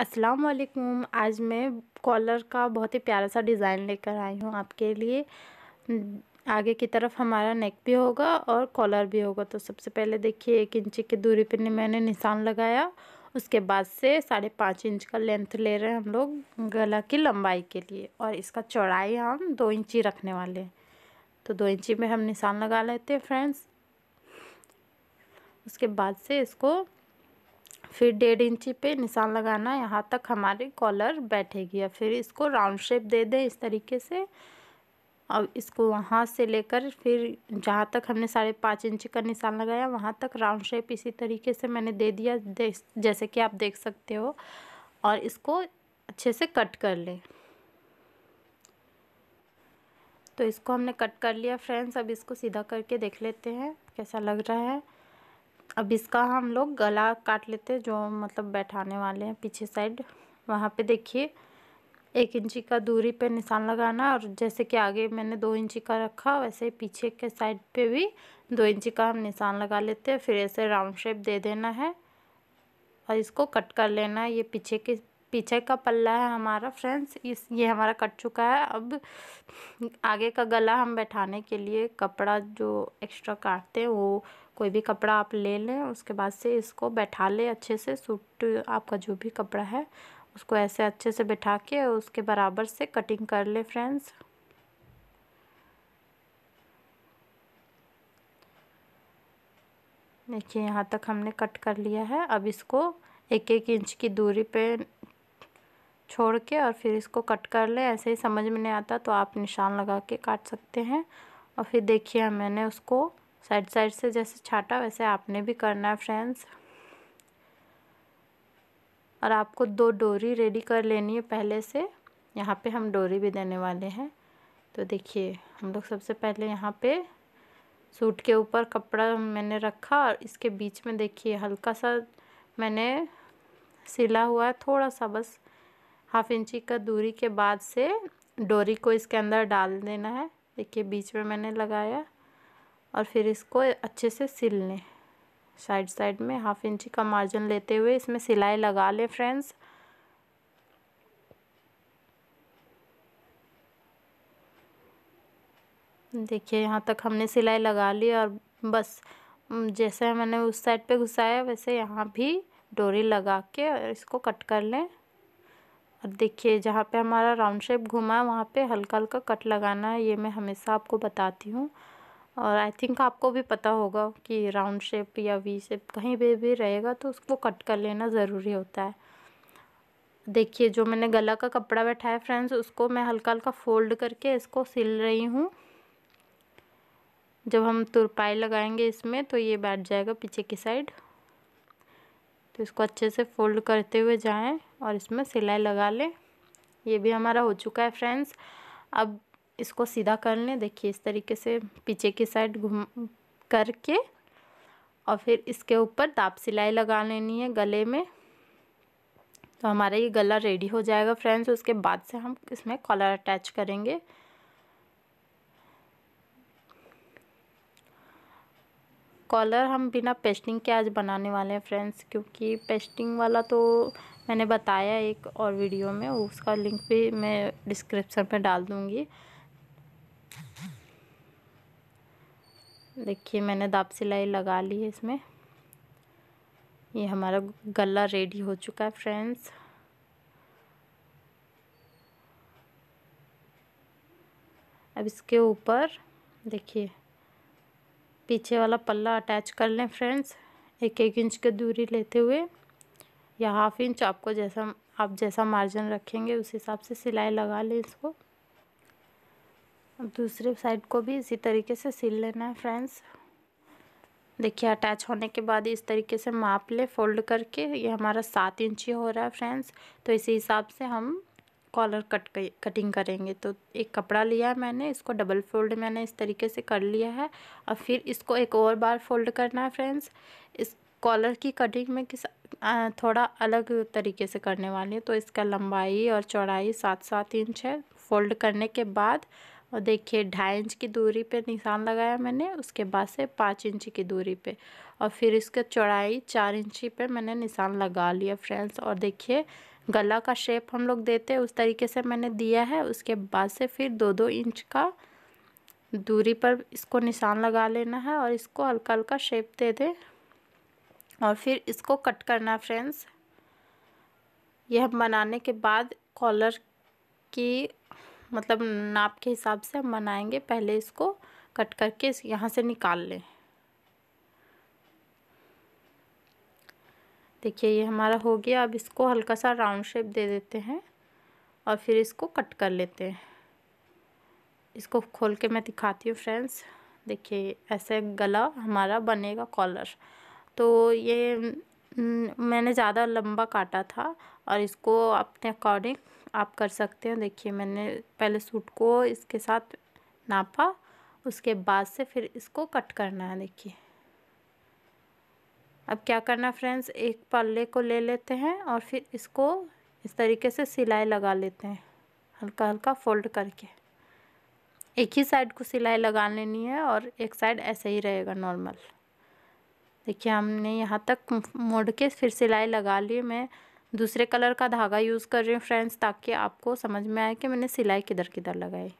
अस्सलाम वालेकुम आज मैं कॉलर का बहुत ही प्यारा सा डिज़ाइन लेकर आई हूँ आपके लिए हम्म, आगे की तरफ हमारा नेक भी होगा और कॉलर भी होगा तो सबसे पहले देखिए एक इंच की दूरी पर मैंने निशान लगाया उसके बाद से साढ़े पाँच इंच का लेंथ ले रहे हैं हम लोग गला की लंबाई के लिए और इसका चौड़ाई हम दो इंची रखने वाले हैं तो दो इंची में हम निशान लगा लेते हैं फ्रेंड्स उसके बाद से इसको फिर डेढ़ इंची पे निशान लगाना यहाँ तक हमारी कॉलर बैठेगी या फिर इसको राउंड शेप दे दें इस तरीके से अब इसको वहाँ से लेकर फिर जहाँ तक हमने साढ़े पाँच इंच का निशान लगाया वहाँ तक राउंड शेप इसी तरीके से मैंने दे दिया जैसे कि आप देख सकते हो और इसको अच्छे से कट कर लें तो इसको हमने कट कर लिया फ्रेंड्स अब इसको सीधा करके देख लेते हैं कैसा लग रहा है अब इसका हम लोग गला काट लेते हैं जो मतलब बैठाने वाले हैं पीछे साइड वहाँ पे देखिए एक इंची का दूरी पे निशान लगाना और जैसे कि आगे मैंने दो इंची का रखा वैसे पीछे के साइड पे भी दो इंची का हम निशान लगा लेते हैं फिर ऐसे राउंड शेप दे देना है और इसको कट कर लेना है ये पीछे के पीछे का पल्ला है हमारा फ्रेंड्स इस ये हमारा कट चुका है अब आगे का गला हम बैठाने के लिए कपड़ा जो एक्स्ट्रा काटते हैं वो कोई भी कपड़ा आप ले लें उसके बाद से इसको बैठा लें अच्छे से सूट आपका जो भी कपड़ा है उसको ऐसे अच्छे से बैठा के उसके बराबर से कटिंग कर लें फ्रेंड्स देखिए यहाँ तक हमने कट कर लिया है अब इसको एक एक इंच की दूरी पे छोड़ के और फिर इसको कट कर ले ऐसे ही समझ में नहीं आता तो आप निशान लगा के काट सकते हैं और फिर देखिए मैंने उसको साइड साइड से जैसे छाटा वैसे आपने भी करना है फ्रेंड्स और आपको दो डोरी रेडी कर लेनी है पहले से यहाँ पे हम डोरी भी देने वाले हैं तो देखिए हम लोग सबसे पहले यहाँ पे सूट के ऊपर कपड़ा मैंने रखा और इसके बीच में देखिए हल्का सा मैंने सिला हुआ है थोड़ा सा बस हाफ इंची का दूरी के बाद से डोरी को इसके अंदर डाल देना है देखिए बीच में मैंने लगाया और फिर इसको अच्छे से सिल लें साइड साइड में हाफ इंची का मार्जिन लेते हुए इसमें सिलाई लगा लें फ्रेंड्स देखिए यहाँ तक हमने सिलाई लगा ली और बस जैसे मैंने उस साइड पे घुसाया वैसे यहाँ भी डोरी लगा के और इसको कट कर लें और देखिए जहाँ पे हमारा राउंड शेप घुमा है वहाँ पे हल्का हल्का कट लगाना है ये मैं हमेशा आपको बताती हूँ और आई थिंक आपको भी पता होगा कि राउंड शेप या वी शेप कहीं पर भी रहेगा तो उसको कट कर लेना ज़रूरी होता है देखिए जो मैंने गला का कपड़ा बैठाया फ्रेंड्स उसको मैं हल्का हल्का फोल्ड करके इसको सिल रही हूँ जब हम तुरपाई लगाएंगे इसमें तो ये बैठ जाएगा पीछे की साइड तो इसको अच्छे से फोल्ड करते हुए जाएं और इसमें सिलाई लगा लें ये भी हमारा हो चुका है फ्रेंड्स अब इसको सीधा कर लें देखिए इस तरीके से पीछे की साइड घूम करके और फिर इसके ऊपर दाप सिलाई लगा लेनी है गले में तो हमारा ये गला रेडी हो जाएगा फ्रेंड्स उसके बाद से हम इसमें कॉलर अटैच करेंगे कॉलर हम बिना पेस्टिंग के आज बनाने वाले हैं फ्रेंड्स क्योंकि पेस्टिंग वाला तो मैंने बताया एक और वीडियो में उसका लिंक भी मैं डिस्क्रिप्शन में डाल दूँगी देखिए मैंने दाब सिलाई लगा ली है इसमें ये हमारा गला रेडी हो चुका है फ्रेंड्स अब इसके ऊपर देखिए पीछे वाला पल्ला अटैच कर लें फ्रेंड्स एक एक इंच की दूरी लेते हुए या हाफ इंच आपको जैसा आप जैसा मार्जिन रखेंगे उस हिसाब से सिलाई लगा लें इसको अब दूसरे साइड को भी इसी तरीके से सिल लेना है फ्रेंड्स देखिए अटैच होने के बाद इस तरीके से माप ले फोल्ड करके ये हमारा सात इंची हो रहा है फ्रेंड्स तो इसी हिसाब से हम कॉलर कट कटिंग करेंगे तो एक कपड़ा लिया है मैंने इसको डबल फोल्ड मैंने इस तरीके से कर लिया है और फिर इसको एक और बार फोल्ड करना है फ्रेंड्स इस कॉलर की कटिंग में किस थोड़ा अलग तरीके से करने वाली है तो इसका लंबाई और चौड़ाई सात सात इंच है फोल्ड करने के बाद और देखिए ढाई इंच की दूरी पे निशान लगाया मैंने उसके बाद से पाँच इंच की दूरी पे और फिर इसका चौड़ाई चार इंची पे मैंने निशान लगा लिया फ्रेंड्स और देखिए गला का शेप हम लोग देते हैं उस तरीके से मैंने दिया है उसके बाद से फिर दो दो इंच का दूरी पर इसको निशान लगा लेना है और इसको हल्का हल्का शेप दे दें और फिर इसको कट करना है फ्रेंड्स यह बनाने के बाद कॉलर की मतलब नाप के हिसाब से हम बनाएंगे पहले इसको कट करके यहाँ से निकाल लें देखिए ये हमारा हो गया अब इसको हल्का सा राउंड शेप दे देते हैं और फिर इसको कट कर लेते हैं इसको खोल के मैं दिखाती हूँ फ्रेंड्स देखिए ऐसे गला हमारा बनेगा कॉलर तो ये मैंने ज़्यादा लंबा काटा था और इसको अपने अकॉर्डिंग आप कर सकते हैं देखिए मैंने पहले सूट को इसके साथ नापा उसके बाद से फिर इसको कट करना है देखिए अब क्या करना है फ्रेंड्स एक पल्ले को ले लेते हैं और फिर इसको इस तरीके से सिलाई लगा लेते हैं हल्का हल्का फोल्ड करके एक ही साइड को सिलाई लगा लेनी है और एक साइड ऐसे ही रहेगा नॉर्मल देखिए हमने यहाँ तक मोड़ के फिर सिलाई लगा ली मैं दूसरे कलर का धागा यूज़ कर रही हूँ फ्रेंड्स ताकि आपको समझ में आए कि मैंने सिलाई किधर किधर लगाई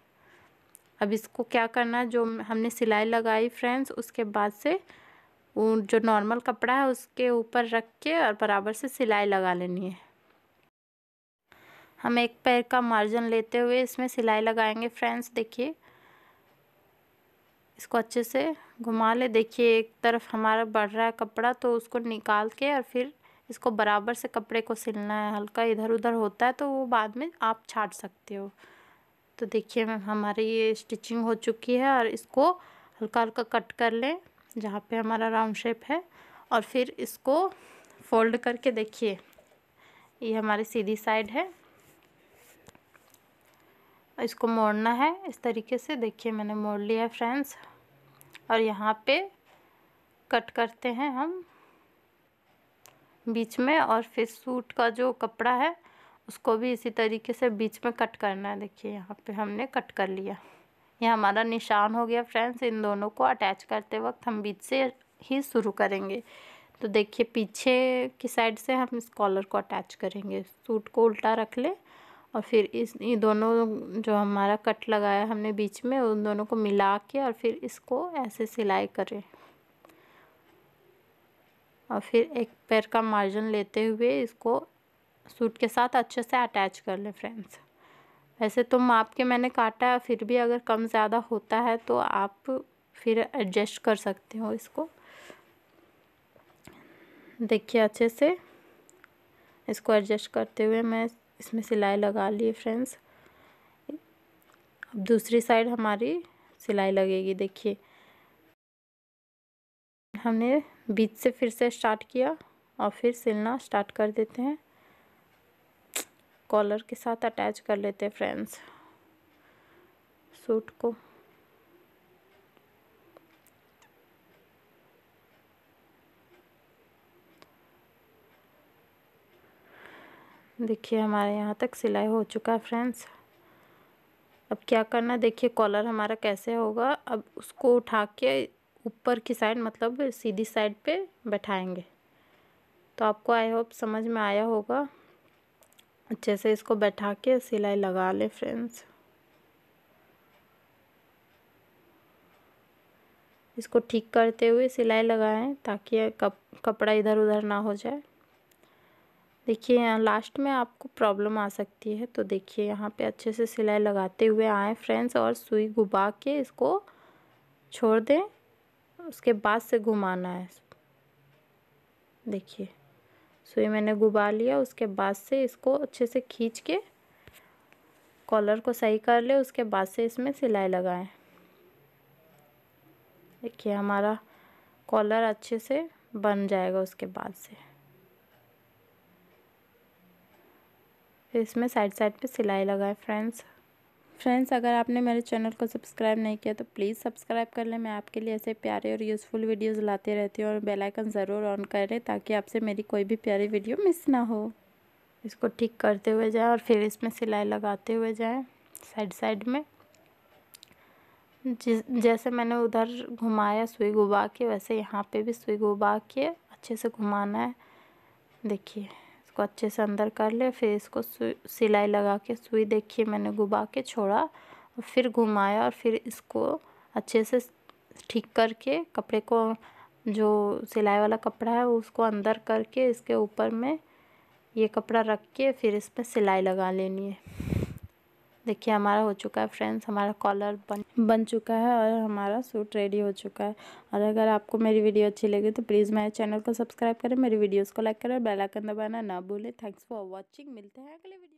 अब इसको क्या करना है जो हमने सिलाई लगाई फ्रेंड्स उसके बाद से जो नॉर्मल कपड़ा है उसके ऊपर रख के और बराबर से सिलाई लगा लेनी है हम एक पैर का मार्जिन लेते हुए इसमें सिलाई लगाएंगे फ्रेंड्स देखिए इसको अच्छे से घुमा ले देखिए एक तरफ हमारा बढ़ रहा है कपड़ा तो उसको निकाल के और फिर इसको बराबर से कपड़े को सिलना है हल्का इधर उधर होता है तो वो बाद में आप छाट सकते हो तो देखिए मैम हमारी ये स्टिचिंग हो चुकी है और इसको हल्का हल्का कट कर लें जहाँ पे हमारा राउंड शेप है और फिर इसको फोल्ड करके देखिए ये हमारी सीधी साइड है इसको मोड़ना है इस तरीके से देखिए मैंने मोड़ लिया है फ्रेंड्स और यहाँ पे कट करते हैं हम बीच में और फिर सूट का जो कपड़ा है उसको भी इसी तरीके से बीच में कट करना है देखिए यहाँ पे हमने कट कर लिया ये हमारा निशान हो गया फ्रेंड्स इन दोनों को अटैच करते वक्त हम बीच से ही शुरू करेंगे तो देखिए पीछे की साइड से हम इस कॉलर को अटैच करेंगे सूट को उल्टा रख लें और फिर इस ये दोनों जो हमारा कट लगाया हमने बीच में उन दोनों को मिला के और फिर इसको ऐसे सिलाई करें और फिर एक पैर का मार्जिन लेते हुए इसको सूट के साथ अच्छे से अटैच कर लें फ्रेंड्स वैसे तो माप के मैंने काटा है फिर भी अगर कम ज़्यादा होता है तो आप फिर एडजस्ट कर सकते हो इसको देखिए अच्छे से इसको एडजस्ट करते हुए मैं इसमें सिलाई लगा ली फ्रेंड्स अब दूसरी साइड हमारी सिलाई लगेगी देखिए हमने बीच से फिर से स्टार्ट किया और फिर सिलना स्टार्ट कर देते हैं कॉलर के साथ अटैच कर लेते हैं फ्रेंड्स सूट को देखिए हमारे यहाँ तक सिलाई हो चुका है फ्रेंड्स अब क्या करना देखिए कॉलर हमारा कैसे होगा अब उसको उठा के ऊपर की साइड मतलब सीधी साइड पे बैठाएंगे तो आपको आई होप समझ में आया होगा अच्छे से इसको बैठा के सिलाई लगा लें फ्रेंड्स इसको ठीक करते हुए सिलाई लगाएं ताकि कप कपड़ा इधर उधर ना हो जाए देखिए यहाँ लास्ट में आपको प्रॉब्लम आ सकती है तो देखिए यहाँ पे अच्छे से सिलाई लगाते हुए आएँ फ्रेंड्स और सुई घुबा के इसको छोड़ दें उसके बाद से घुमाना है देखिए सुई मैंने घुमा लिया उसके बाद से इसको अच्छे से खींच के कॉलर को सही कर ले उसके बाद से इसमें सिलाई लगाएं देखिए हमारा कॉलर अच्छे से बन जाएगा उसके बाद से फिर इसमें साइड साइड पे सिलाई लगाएं फ्रेंड्स फ्रेंड्स अगर आपने मेरे चैनल को सब्सक्राइब नहीं किया तो प्लीज़ सब्सक्राइब कर लें मैं आपके लिए ऐसे प्यारे और यूज़फुल वीडियोस लाते रहती हूँ और बेल आइकन ज़रूर ऑन करें ताकि आपसे मेरी कोई भी प्यारी वीडियो मिस ना हो इसको ठीक करते हुए जाएँ और फिर इसमें सिलाई लगाते हुए जाएँ साइड साइड में जिस जैसे मैंने उधर घुमाया सुई घुमा के वैसे यहाँ पर भी सुई घुमा के अच्छे से घुमाना है देखिए इसको अच्छे से अंदर कर ले फिर इसको सिलाई लगा के सुई देखिए मैंने घुमा के छोड़ा फिर घुमाया और फिर इसको अच्छे से ठीक करके कपड़े को जो सिलाई वाला कपड़ा है उसको अंदर करके इसके ऊपर में ये कपड़ा रख के फिर इस पर सिलाई लगा लेनी है देखिए हमारा हो चुका है फ्रेंड्स हमारा कॉलर बन बन चुका है और हमारा सूट रेडी हो चुका है और अगर आपको मेरी वीडियो अच्छी लगी तो प्लीज़ मेरे चैनल को सब्सक्राइब करें मेरी वीडियोज़ को लाइक करें आइकन दबाना ना भूलें थैंक्स फॉर वॉचिंग मिलते हैं अगले वीडियो